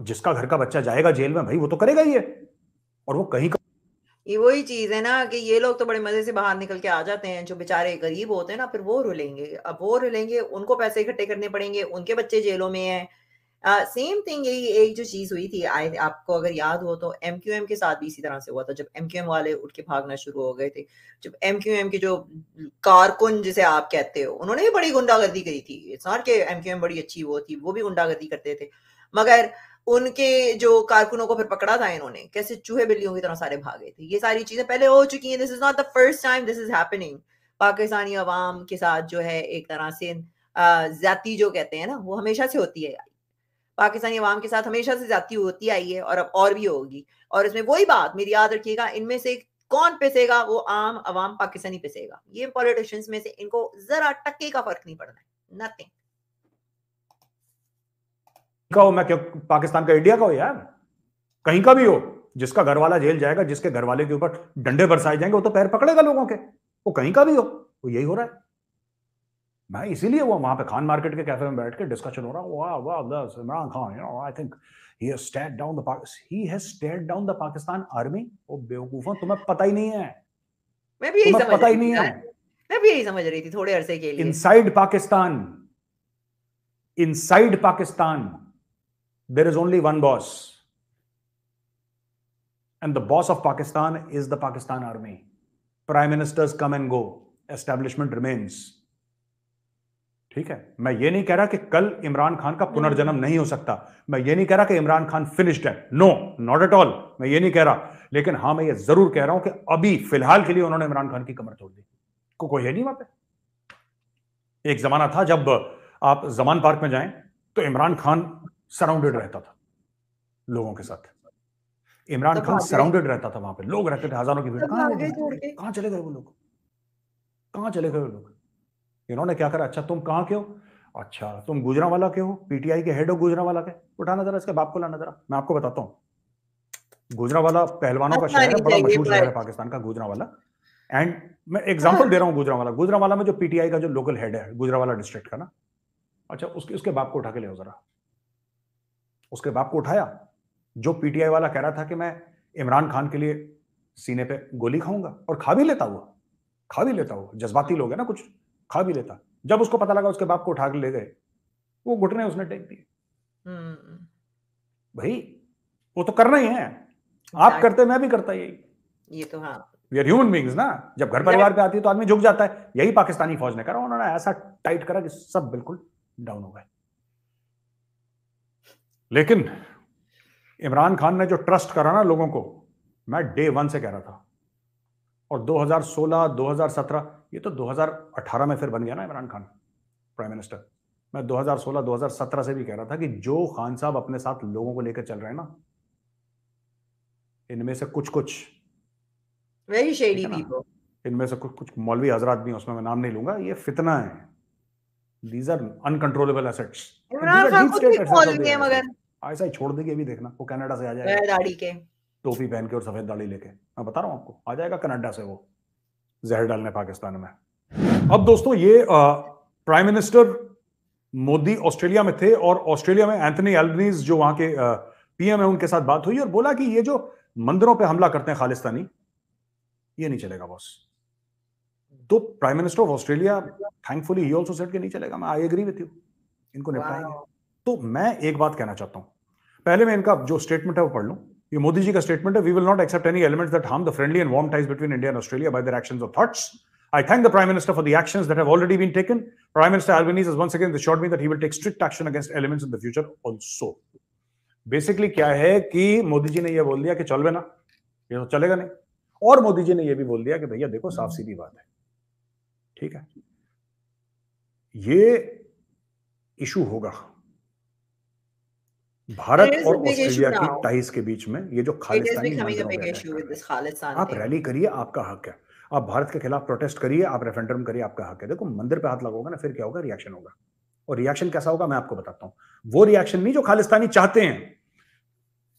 और जिसका घर का बच्चा जाएगा जेल में भाई वो तो करेगा ही है और वो कहीं का ये वही चीज है ना कि ये लोग तो बड़े मजे से बाहर निकल के आ जाते हैं जो बेचारे गरीब होते हैं ना फिर वो रुलेंगे अब वो रुलेंगे उनको पैसे इकट्ठे करने पड़ेंगे उनके बच्चे जेलों में है सेम थिंग यही एक जो चीज हुई थी आई आपको अगर याद हो तो एम क्यू एम के साथ भी इसी तरह से हुआ था जब एम क्यू एम वाले उठ के भागना शुरू हो गए थे जब एम क्यू एम के जो कारकुन जिसे आप कहते हो उन्होंने भी बड़ी गुंडागर्दी करी थी it's not K M Q M बड़ी अच्छी वो थी वो भी गुंडागर्दी करते थे मगर उनके जो कारकुनों को फिर पकड़ा था इन्होंने कैसे चूहे बिल्लियों की तरह सारे भागे थे ये सारी चीजें पहले हो चुकी हैं this is not the first time this is happening Pakistani अवाम के साथ जो है एक तरह से ज्यादा जो कहते हैं ना वो हमेशा से होती है पाकिस्तानी अवाम के साथ हमेशा से जाती होती आई है और अब और भी होगी और इसमें वही बात मेरी याद रखिएगा इनमें से कौन पिसेगा वो आम अवाम पाकिस्तानी पिसेगा ये पॉलिटिशियंस में से इनको जरा टक्के का फर्क नहीं पड़ना है नथिंग का हो मैं क्यों पाकिस्तान का इंडिया का हो यार कहीं का भी हो जिसका घर वाला जेल जाएगा जिसके घर वाले के ऊपर डंडे बरसाए जाएंगे वो तो पैर पकड़ेगा लोगों के वो कहीं का भी हो वो यही हो रहा है मैं इसीलिए वो वहां पे खान मार्केट के कैफे में बैठ के डिस्कशन हो रहा वाह वाह Imran Khan you know I think he down the he has down the Pakistan army ओ बेवकूफों तुम्हें पता ही नहीं है मैं भी यही समझ पता ही नहीं है मैं भी यही समझ रही थी थोड़े अरसे के लिए inside Pakistan inside Pakistan there is only one boss and the boss of Pakistan is the Pakistan army prime ministers come and go establishment remains ठीक है मैं ये नहीं कह रहा कि कल इमरान खान का पुनर्जन्म नहीं हो सकता मैं ये नहीं कह रहा कि इमरान खान फिनिश्ड है नो नॉट एट ऑल मैं ये नहीं कह रहा लेकिन हाँ मैं ये जरूर कह रहा हूं कि अभी फिलहाल के लिए उन्होंने इमरान खान की कमर तोड़ दी को कोई है नहीं वहां पर एक जमाना था जब आप जमान पार्क में जाएं तो इमरान खान सराउंडेड रहता था लोगों के साथ इमरान तो खान सराउंडेड रहता था वहां पे लोग रहते थे हजारों की भीड़ कहाँ चले गए वो लोग कहाँ चले गए वो लोग इन्होंने क्या करा अच्छा तुम कहां के हो अच्छा तुम गुजरा वाला के हो पीटीआई के हेड हो गुजरा वाला के उठाना जरा इसके बाप को लाना जरा मैं आपको बताता हूँ गुजरा वाला पहलवानों का शहर है बड़ा मशहूर शहर है पाकिस्तान का गुजरा वाला एंड मैं एग्जाम्पल दे रहा हूँ गुजरा वाला गुजरा वाला में जो पीटीआई का जो लोकल हेड है गुजरा वाला डिस्ट्रिक्ट का ना अच्छा उसके उसके बाप को उठा के ले जरा उसके बाप को उठाया जो पीटीआई वाला कह रहा था कि मैं इमरान खान के लिए सीने पे गोली खाऊंगा और खा भी लेता हुआ खा भी लेता हुआ जज्बाती लोग है ना कुछ खा भी लेता जब उसको पता लगा उसके बाप को उठा के ले गए वो घुटने उसने टेक दिए हम्म। भाई वो तो करना ही है आप करते मैं भी करता यही ये तो हाँ ह्यूमन बींग्स ना जब घर परिवार पे आती है तो आदमी झुक जाता है यही पाकिस्तानी फौज ने करा उन्होंने ऐसा टाइट करा कि सब बिल्कुल डाउन हो गए लेकिन इमरान खान ने जो ट्रस्ट करा ना लोगों को मैं डे वन से कह रहा था और 2016 2017 ये तो 2018 में फिर बन गया ना इमरान खान प्राइम मिनिस्टर मैं 2016 2017 से भी कह रहा था कि जो खान साहब अपने साथ लोगों को लेकर चल रहे हैं ना इनमें से कुछ कुछ वेरी शेडी पीपल इनमें से कुछ कुछ मौलवी हजरात भी हैं उसमें मैं नाम नहीं लूंगा ये फितना है these are uncontrollable assets Imran Khan भी मौलवी है मगर ऐसा ही छोड़ देगी अभी देखना वो कनाडा से आ जाएगा दाढ़ी के टोपी पहन के और सफेद दाढ़ी लेके मैं बता रहा हूँ आपको आ जाएगा कनाडा से वो जहर डालने पाकिस्तान में अब दोस्तों ये प्राइम मिनिस्टर मोदी ऑस्ट्रेलिया में थे और ऑस्ट्रेलिया में एंथनी एल्बनीज जो वहां के पीएम है उनके साथ बात हुई और बोला कि ये जो मंदिरों पे हमला करते हैं खालिस्तानी ये नहीं चलेगा बॉस तो prime minister of Australia thankfully he also said कि नहीं चलेगा मैं आई एग्री विथ यू इनको निपटाएंगे तो मैं एक बात कहना चाहता हूं पहले मैं इनका जो स्टेटमेंट है वो पढ़ लूं ये मोदी जी का स्टेटमेंट है we will not accept any elements that harm the friendly and warm ties between India and Australia by their actions और thoughts I thank the Prime Minister for the actions that have already been taken. Prime Minister Albanese has once again assured me that he will take strict action against elements in the future also. Basically क्या है कि मोदी जी ने यह बोल दिया कि चल ना ये तो चलेगा नहीं और मोदी जी ने यह भी बोल दिया कि भैया देखो साफ सीधी बात है ठीक है ये इशू होगा भारत और ऑस्ट्रेलिया की टाइस के बीच में ये जो खालिस्तानी आप रैली करिए आपका हक है आप भारत के खिलाफ प्रोटेस्ट करिए आप रेफरेंडम करिए आपका हक है देखो मंदिर पे हाथ लगोगे ना फिर क्या होगा रिएक्शन होगा और रिएक्शन कैसा होगा मैं आपको बताता हूँ वो रिएक्शन नहीं जो खालिस्तानी चाहते हैं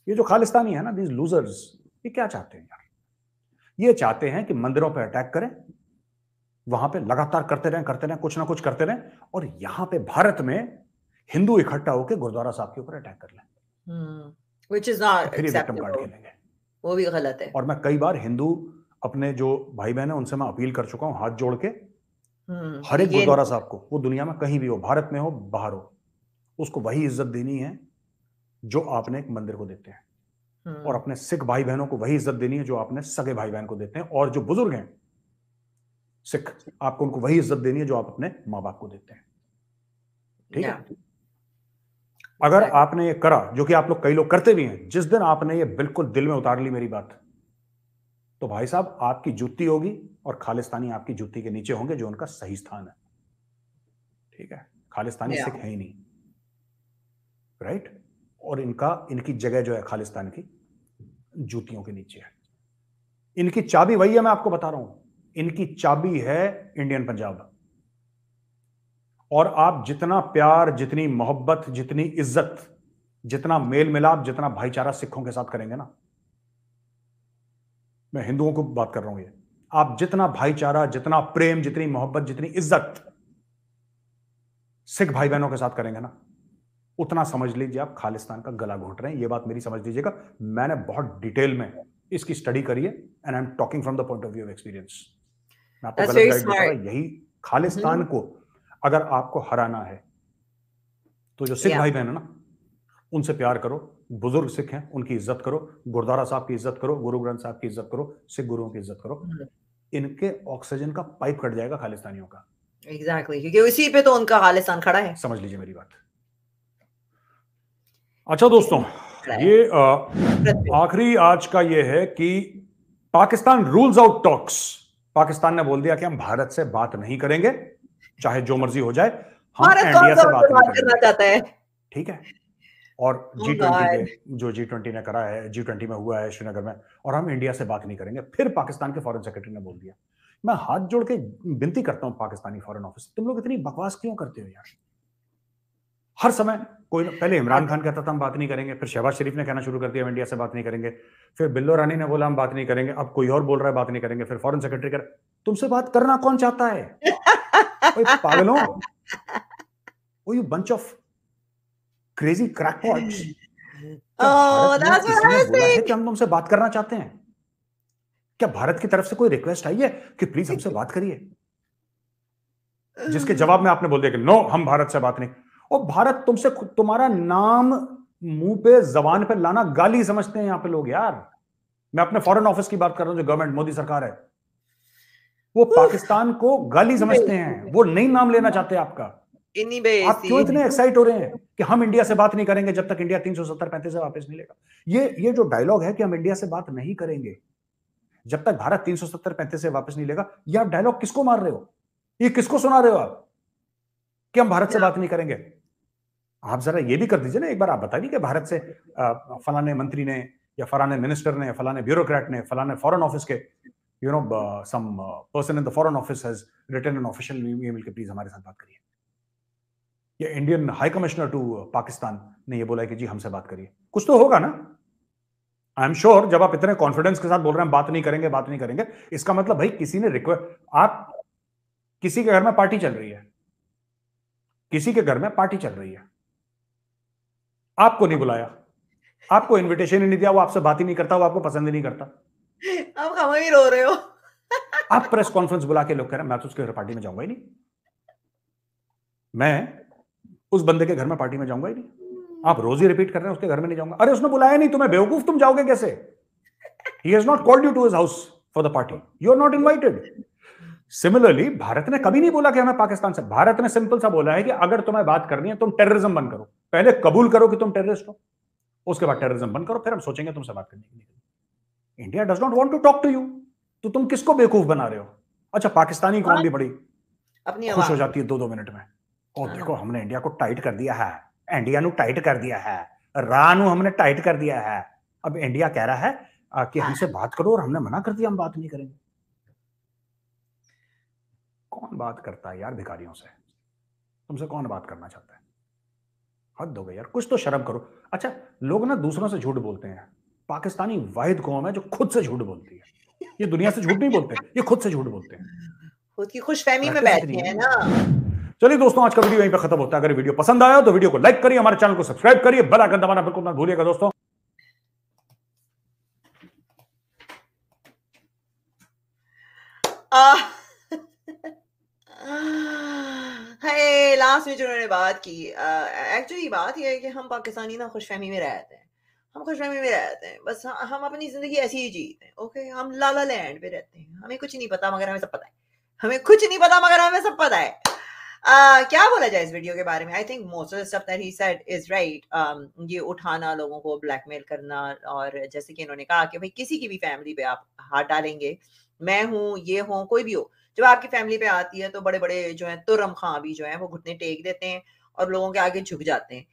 ये जो खालिस्तानी है ना दीज लूजर्स ये क्या चाहते हैं यार ये चाहते हैं कि मंदिरों पर अटैक करें वहां पे लगातार करते रहें करते रहें कुछ ना कुछ करते रहें और यहां पे भारत में हिंदू इकट्ठा होकर गुरुद्वारा साहब के ऊपर अटैक कर लें hmm. वो भी गलत है और मैं कई बार हिंदू अपने जो भाई बहन है उनसे मैं अपील कर चुका हूँ हाथ जोड़ के हम्म, हर एक गुरुद्वारा साहब को वो दुनिया में कहीं भी हो भारत में हो बाहर हो उसको वही इज्जत देनी है जो आपने एक मंदिर को देते हैं हम्म। और अपने सिख भाई बहनों को वही इज्जत देनी है जो आपने सगे भाई बहन को देते हैं और जो बुजुर्ग हैं सिख आपको उनको वही इज्जत देनी है जो आप अपने माँ बाप को देते हैं ठीक है अगर आपने ये करा जो कि आप लोग कई लोग करते भी हैं जिस दिन आपने ये बिल्कुल दिल में उतार ली मेरी बात तो भाई साहब आपकी जूती होगी और खालिस्तानी आपकी जूती के नीचे होंगे जो उनका सही स्थान है ठीक है खालिस्तानी सिख है ही नहीं राइट और इनका इनकी जगह जो है खालिस्तान की जूतियों के नीचे है इनकी चाबी वही है मैं आपको बता रहा हूं इनकी चाबी है इंडियन पंजाब और आप जितना प्यार जितनी मोहब्बत जितनी इज्जत जितना मेल मिलाप जितना भाईचारा सिखों के साथ करेंगे ना मैं हिंदुओं को बात कर रहा हूं ये आप जितना भाईचारा जितना प्रेम जितनी मोहब्बत जितनी इज्जत सिख भाई बहनों के साथ करेंगे ना उतना समझ लीजिए आप खालिस्तान का गला घोट रहे हैं ये बात मेरी समझ लीजिएगा मैंने बहुत डिटेल में इसकी स्टडी करी है and I am talking from the point of view of experience मैं आपको यही खालिस्तान हम्म। को अगर आपको हराना है तो जो सिख भाई बहन है ना उनसे प्यार करो बुजुर्ग सिख हैं उनकी इज्जत करो गुरुद्वारा साहब की इज्जत करो गुरु ग्रंथ साहब की इज्जत करो सिख गुरुओं की इज्जत करो hmm. इनके ऑक्सीजन का पाइप कट जाएगा खालिस्तानियों का एग्जैक्टली exactly, क्योंकि इसी पे तो उनका खालिस्तान खड़ा है समझ लीजिए मेरी बात अच्छा दोस्तों ये आखिरी आज का ये है कि Pakistan rules out talks Pakistan ने बोल दिया कि हम भारत से बात नहीं करेंगे चाहे जो मर्जी हो जाए हम इंडिया से बात करना चाहता है ठीक है और जी oh ट्वेंटी जो जी ट्वेंटी ने करा है जी ट्वेंटी में हुआ है श्रीनगर में और हम इंडिया से बात नहीं करेंगे फिर पाकिस्तान के फॉरेन सेक्रेटरी ने बोल दिया मैं हाथ जोड़ के विनती करता हूँ पाकिस्तानी फॉरेन ऑफिस तुम लोग इतनी बकवास क्यों करते हो यार हर समय कोई पहले इमरान खान कहता था हम बात नहीं करेंगे फिर शहबाज शरीफ ने कहना शुरू कर दिया हम इंडिया से बात नहीं करेंगे फिर बिल्लो रानी ने बोला हम बात नहीं करेंगे अब कोई और बोल रहा है बात नहीं करेंगे फिर फॉरेन सेक्रेटरी कर तुमसे बात करना कौन चाहता है पागलों oh you bunch of crazy crackpots कि हम तुमसे बात करना चाहते हैं क्या भारत की तरफ से कोई रिक्वेस्ट आई है कि प्लीज हमसे बात करिए uh, जिसके जवाब में आपने बोल दिया कि नो हम भारत से बात नहीं और भारत तुमसे तुम्हारा नाम मुंह पे जबान पे लाना गाली समझते हैं यहां पे लोग यार मैं अपने फॉरेन ऑफिस की बात कर रहा हूं जो गवर्नमेंट मोदी सरकार है वो पाकिस्तान को गाली समझते हैं वो नहीं नाम लेना चाहते आपका आप क्यों इतने एक्साइट हो रहे हैं कि हम इंडिया से बात नहीं करेंगे जब तक इंडिया तीन सौ सत्तर पैंतीस से वापस नहीं लेगा ये ये जो डायलॉग है कि हम इंडिया से बात नहीं करेंगे जब तक भारत तीन सौ सत्तर पैंतीस से वापस नहीं लेगा ये आप डायलॉग किसको मार रहे हो ये किसको सुना रहे हो आप कि हम भारत से बात नहीं करेंगे आप जरा ये भी कर दीजिए ना एक बार आप बता कि भारत से फलाने मंत्री ने या फलाने मिनिस्टर ने फलाने ब्यूरोक्रेट ने फलाने फॉरेन ऑफिस के you know some person in the foreign office has written an official email के प्लीज हमारे साथ बात करिए या Indian high commissioner to Pakistan ने ये बोला है कि जी हमसे बात करिए कुछ तो होगा ना आई एम श्योर जब आप इतने कॉन्फिडेंस के साथ बोल रहे हैं बात नहीं करेंगे बात नहीं करेंगे इसका मतलब भाई किसी ने रिक्वेस्ट आप किसी के घर में पार्टी चल रही है किसी के घर में पार्टी चल रही है आपको नहीं बुलाया आपको इनविटेशन ही नहीं दिया वो आपसे बात ही नहीं करता वो आपको पसंद ही नहीं करता आप हम ही रो रहे हो आप प्रेस कॉन्फ्रेंस बुला के लोग कह रहे हैं मैं तो उसके घर पार्टी में जाऊंगा ही नहीं मैं उस बंदे के घर में पार्टी में जाऊंगा ही नहीं आप रोज ही रिपीट कर रहे हैं उसके घर में नहीं जाऊंगा अरे उसने बुलाया नहीं तुम्हें बेवकूफ तुम जाओगे कैसे he has not called you to his house for the party you are not invited similarly Bharat ने कभी नहीं बोला कि हमें पाकिस्तान से भारत ने सिंपल सा बोला है कि अगर तुम्हें बात करनी है तुम टेररिज्म बंद करो पहले कबूल करो कि तुम टेररिस्ट हो उसके बाद टेररिज्म बंद करो फिर हम सोचेंगे तुमसे बात करने के लिए India does not want to talk to you तो तुम किसको बेवकूफ बना रहे हो अच्छा पाकिस्तानी कौन हाँ। भी बड़ी अपनी खुश हो जाती है दो दो मिनट में और हाँ। देखो हमने इंडिया को टाइट कर दिया है इंडिया टाइट कर दिया है रानू हमने टाइट कर दिया है अब इंडिया कह रहा है कि हाँ। हमसे बात करो और हमने मना कर दिया हम बात नहीं करेंगे कौन बात करता है यार भिखारियों से तुमसे कौन बात करना चाहता है हद हो गई यार कुछ तो शर्म करो अच्छा लोग ना दूसरों से झूठ बोलते हैं पाकिस्तानी वाहिद कौम है जो खुद से झूठ बोलती है ये दुनिया से झूठ नहीं बोलते ये खुद से झूठ बोलते हैं खुद की खुशफहमी में बैठे हैं ना चलिए दोस्तों आज का वीडियो यहीं पर खत्म होता है अगर वीडियो पसंद आया तो वीडियो को लाइक करिए हमारे चैनल को सब्सक्राइब करिए बेल आइकन दबाना बिल्कुल मत भूलिएगा दोस्तों हाय लास्ट में जो उन्होंने बात की एक्चुअली बात यह है कि हम पाकिस्तानी ना खुशफहमी में रहते हैं हम खुश में रहते हैं बस हम अपनी जिंदगी ऐसी ही जीते हैं ओके हम लाला लैंड पे रहते हैं हमें कुछ नहीं पता मगर हमें सब पता है हमें कुछ नहीं पता मगर हमें सब पता है क्या बोला जाए इस वीडियो के बारे में I think most of stuff that he said is right ये उठाना लोगों को ब्लैकमेल करना और जैसे कि इन्होंने कहा कि भाई किसी की भी फैमिली पे आप हाथ डालेंगे मैं हूँ ये हूँ कोई भी हो जब आपकी फैमिली पे आती है तो बड़े बड़े जो है तुरम खां भी जो है वो घुटने टेक देते हैं और लोगों के आगे झुक जाते हैं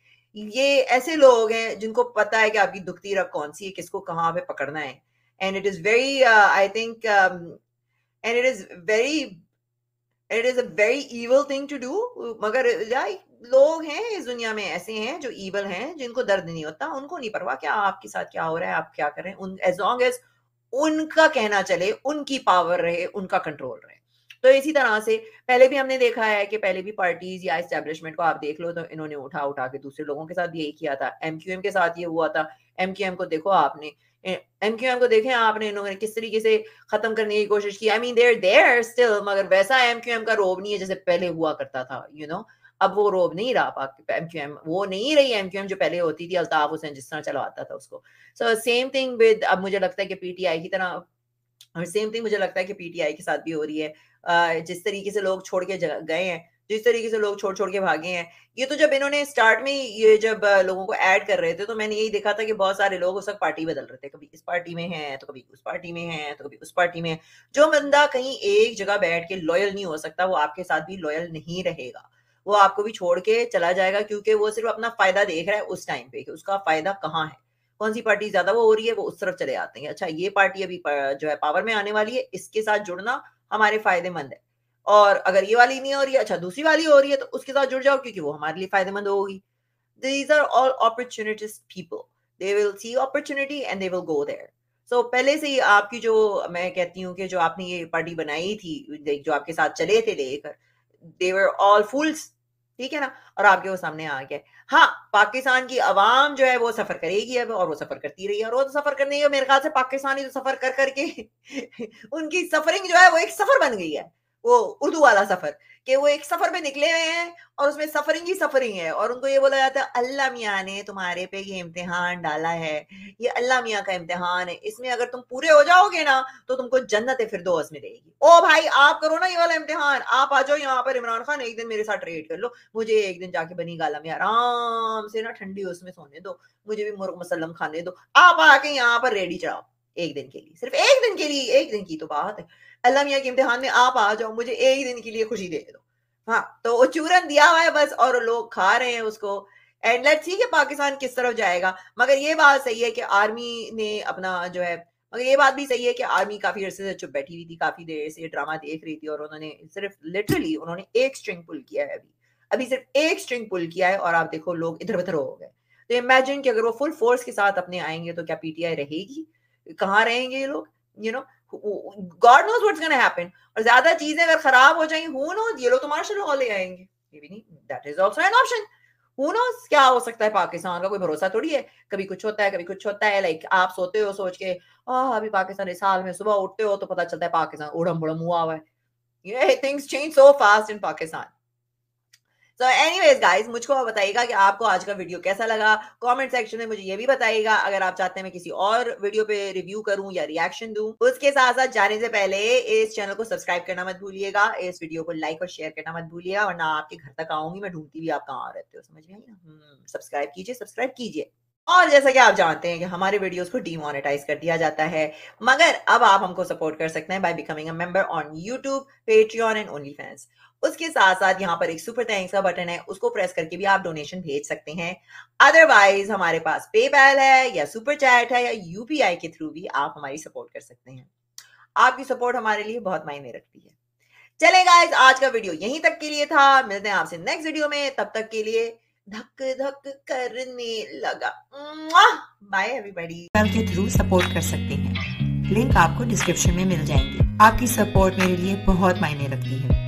ये ऐसे लोग हैं जिनको पता है कि आपकी दुखती रख कौन सी है किसको कहाँ पे पकड़ना है and it is very I think and it is very it is a very evil thing to do मगर लोग हैं इस दुनिया में ऐसे हैं जो ईवल हैं जिनको दर्द नहीं होता उनको नहीं परवाह क्या आपके साथ क्या हो रहा है आप क्या कर रहे हैं एज लॉन्ग एज उनका कहना चले उनकी पावर रहे उनका कंट्रोल रहे तो इसी तरह से पहले भी हमने देखा है कि पहले भी पार्टीज या एस्टेब्लिशमेंट को आप देख लो तो इन्होंने उठा उठा के दूसरे लोगों के साथ यही किया था एमक्यूएम के साथ ये हुआ था एमक्यूएम को देखो आपने एमक्यूएम को देखें आपने इन्होंने किस तरीके से खत्म करने की कोशिश की I mean there there still मगर वैसा एमक्यूएम का रोब नहीं है जैसे पहले हुआ करता था यू you नो know? अब वो रोब नहीं रहा एम क्यू एम वो नहीं रही एम क्यू एम जो पहले होती थी अल्ताफ हुसैन जिस तरह चलवाता था उसको सो सेम थिंग विद अब मुझे लगता है कि पीटीआई की तरह और सेम थिंग मुझे लगता है कि पीटीआई के साथ भी हो रही है जिस तरीके से लोग छोड़ के गए हैं जिस तरीके से लोग छोड़ छोड़ के भागे हैं ये तो जब इन्होंने स्टार्ट में ये जब लोगों को ऐड कर रहे थे तो मैंने यही देखा था कि बहुत सारे लोग उस वक्त पार्टी बदल रहे थे कभी इस पार्टी में है तो कभी उस पार्टी में है तो कभी उस पार्टी में है जो बंदा कहीं एक जगह बैठ के लॉयल नहीं हो सकता वो आपके साथ भी लॉयल नहीं रहेगा वो आपको भी छोड़ के चला जाएगा क्योंकि वो सिर्फ अपना फायदा देख रहा है उस टाइम पे कि उसका फायदा कहाँ है कौन सी पार्टी ज्यादा वो हो रही है वो उस तरफ चले आते हैं अच्छा ये पार्टी अभी जो है पावर में आने वाली है इसके साथ जुड़ना हमारे फायदेमंद है और अगर ये वाली नहीं हो रही है अच्छा दूसरी वाली हो रही है तो उसके साथ जुड़ जाओ क्योंकि वो हमारे लिए फायदेमंद होगी these are all opportunities people they will see opportunity and they will go there so पहले से ही आपकी जो मैं कहती हूँ कि जो आपने ये पार्टी बनाई थी जो आपके साथ चले थे लेकर दे वर ऑल फूल्स ठीक है ना और आपके वो सामने आ गया हाँ पाकिस्तान की आवाम जो है वो सफर करेगी अब और वो सफर करती रही है और वो तो सफर करने मेरे ख्याल से पाकिस्तानी तो सफर कर करके उनकी सफरिंग जो है वो एक सफर बन गई है वो उर्दू वाला सफर कि वो एक सफर में निकले हुए हैं और उसमें सफरिंग ही सफरिंग है और उनको ये बोला जाता है अल्लाह मियाँ ने तुम्हारे पे ये इम्तिहान डाला है ये अल्लाह मियाँ का इम्तिहान है इसमें अगर तुम पूरे हो जाओगे ना तो तुमको जन्नत फिर दोस्त मिलेगी ओ भाई आप करो ना ये वाला इम्तिहान आप आ जाओ यहाँ पर इमरान खान एक दिन मेरे साथ ट्रेड कर लो मुझे एक दिन जाके बनी गाला में आराम से ना ठंडी उसमें सोने दो मुझे भी मुर्ग मसलम खाने दो आप आके यहाँ पर रेडी चढ़ाओ एक दिन के लिए सिर्फ एक दिन के लिए एक दिन की तो बात है अल्लाह मियाँ के इम्तिहान में आप आ जाओ मुझे एक दिन के लिए खुशी दे दो हाँ तो वो चूरन दिया हुआ है बस और लोग खा रहे हैं उसको एंड लेट्स सी कि पाकिस्तान किस तरफ जाएगा मगर ये बात सही है कि आर्मी ने अपना जो है मगर ये बात भी सही है कि आर्मी काफी अरसे से चुप बैठी हुई थी काफी देर से ड्रामा देख रही थी और उन्होंने सिर्फ लिटरली उन्होंने एक स्ट्रिंग पुल किया है अभी अभी सिर्फ एक स्ट्रिंग पुल किया है और आप देखो लोग इधर उधर हो गए तो इमेजिन कि अगर वो फुल फोर्स के साथ अपने आएंगे तो क्या पीटीआई रहेगी कहाँ रहेंगे ये लोग you you know know? God knows what's gonna happen और ज्यादा चीजें अगर खराब हो जाएंगी हु नोज ये लोग तुम्हारा शुरू लॉ ले आएंगे ये भी नहीं that is also an option who knows क्या हो सकता है पाकिस्तान का कोई भरोसा थोड़ी है कभी कुछ होता है कभी कुछ होता है लाइक आप सोते हो सोच के आ अभी पाकिस्तान इस साल में सुबह उठते हो तो पता चलता है पाकिस्तान उड़म बुड़म हुआ हुआ है ये things change so fast in Pakistan so ways guys मुझको बताइएगा कि आपको आज का वीडियो कैसा लगा कॉमेंट सेक्शन में मुझे ये भी बताइएगा अगर आप चाहते हैं मैं किसी और वीडियो पे रिव्यू करूं या रिएक्शन दूं उसके साथ साथ जाने से पहले इस चैनल को सब्सक्राइब करना मत भूलिएगा इस वीडियो को लाइक और शेयर करना मत भूलिएगा वरना आपके घर तक आऊंगी मैं ढूंढती भी आप कहाँ रहते हो समझ में सब्सक्राइब हम्म, कीजिए सब्सक्राइब कीजिए और जैसा कि आप जानते हैं कि हमारे वीडियोस को डीमोनेटाइज कर दिया जाता है मगर अब आप हमको सपोर्ट कर सकते हैं by becoming a member on YouTube Patreon and only fans उसके साथ साथ यहाँ पर एक सुपर थैंक्स का बटन है उसको प्रेस करके भी आप डोनेशन भेज सकते हैं अदरवाइज हमारे पास पेपैल है या सुपर चैट है या यूपीआई के थ्रू भी आप हमारी सपोर्ट कर सकते हैं आपकी सपोर्ट हमारे लिए बहुत मायने रखती है चले गाइज आज का वीडियो यहीं तक के लिए था मिलते हैं आपसे नेक्स्ट वीडियो में तब तक के लिए धक धक करने लगा बाय एवरीबॉडी के थ्रू सपोर्ट कर सकते हैं लिंक आपको डिस्क्रिप्शन में मिल जाएंगे आपकी सपोर्ट मेरे लिए बहुत मायने रखती है